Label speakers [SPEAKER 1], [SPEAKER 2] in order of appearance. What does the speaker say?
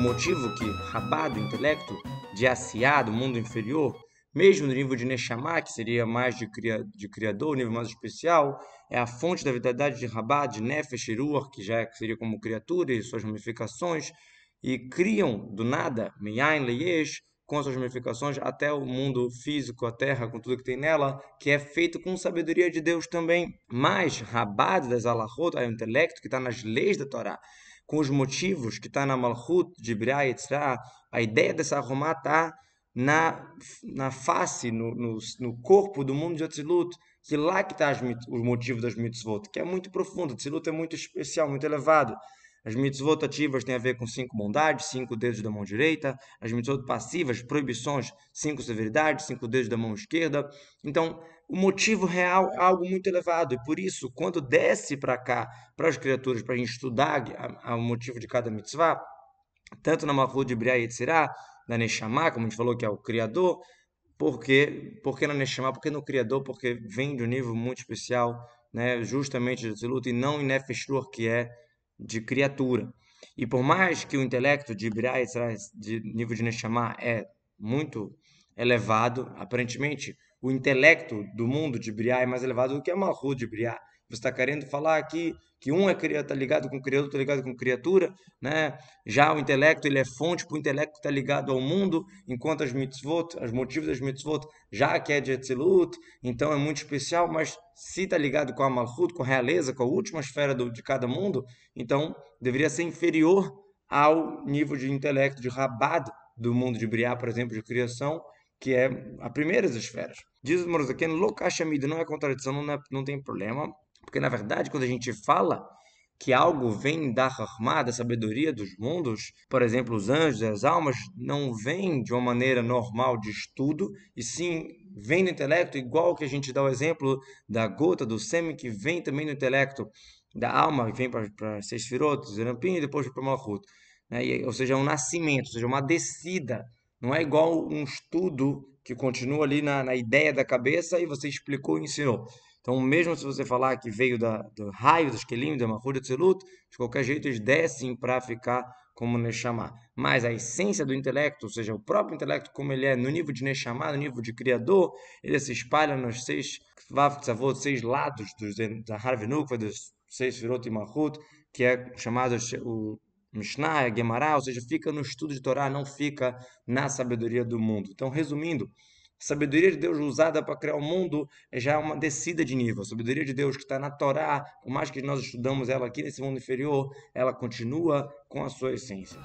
[SPEAKER 1] motivo que, rabado intelecto, de aciado, mundo inferior, mesmo no nível de Neshama, que seria mais de, cria, de criador, nível mais especial, é a fonte da vitalidade de Rabá, de Nefesh e Ruach, que já seria como criatura e suas ramificações, e criam do nada, Meyain Leyesh, com suas ramificações, até o mundo físico, a terra, com tudo que tem nela, que é feito com sabedoria de Deus também. Mas Rabá das Alahot, é o intelecto que está nas leis da Torá, com os motivos que está na Malchut, de Briah, etc. A ideia dessa Roma está na, na face, no, no, no, corpo do mundo de Atzilut, que lá que está os motivos das mitzvot, que é muito profundo. Atzilut é muito especial, muito elevado. As mitzvot ativas têm a ver com cinco bondades, cinco dedos da mão direita. As mitzvot passivas, proibições, cinco severidades, cinco dedos da mão esquerda. Então, o motivo real é algo muito elevado. E por isso, quando desce para cá, para as criaturas, para a gente estudar a, a, o motivo de cada mitzvah, tanto na Maflu de Briah e Tzirá, na Neshama, como a gente falou que é o Criador, porque, porque na Neshama, porque no Criador, porque vem de um nível muito especial, né, justamente de luta e não em Nefeshur, que é de criatura. E por mais que o intelecto de Ibirá e de nível de Neshama é muito elevado, aparentemente o intelecto do mundo de Briar é mais elevado do que a Malhut de Briar Você está querendo falar aqui que um é está ligado com criador, está ligado com criatura, né? Já o intelecto ele é fonte para o intelecto está ligado ao mundo, enquanto as mitzvot, os motivos das mitzvot, já que é de Etzilut, então é muito especial, mas se está ligado com a Malhut, com a realeza, com a última esfera do, de cada mundo, então deveria ser inferior ao nível de intelecto de Rabad do mundo de Briar por exemplo, de criação, que é a primeira das esferas. Diz o Morozaken, Lokashamida não é contradição, não, é, não tem problema, porque na verdade quando a gente fala que algo vem da Rahma, da sabedoria dos mundos, por exemplo, os anjos, as almas, não vêm de uma maneira normal de estudo, e sim vem do intelecto, igual que a gente dá o exemplo da gota, do sêmen, que vem também do intelecto da alma, que vem para seis firotos, zerampim, e depois para Malhut. Né? Ou seja, é um nascimento, ou seja, uma descida não é igual um estudo que continua ali na, na ideia da cabeça e você explicou e ensinou. Então, mesmo se você falar que veio da, do raio, dos esquelinho, da marrura, Tselut, de qualquer jeito eles descem para ficar como Neshama. Mas a essência do intelecto, ou seja, o próprio intelecto, como ele é no nível de Neshama, no nível de Criador, ele se espalha nos seis seis lados dos, da Harvinukva, dos seis Firot e Mahut, que é chamado o Mishnah, é Gemara, ou seja, fica no estudo de Torá, não fica na sabedoria do mundo. Então, resumindo, a sabedoria de Deus usada para criar o mundo já é uma descida de nível. A sabedoria de Deus que está na Torá, por mais que nós estudamos ela aqui nesse mundo inferior, ela continua com a sua essência.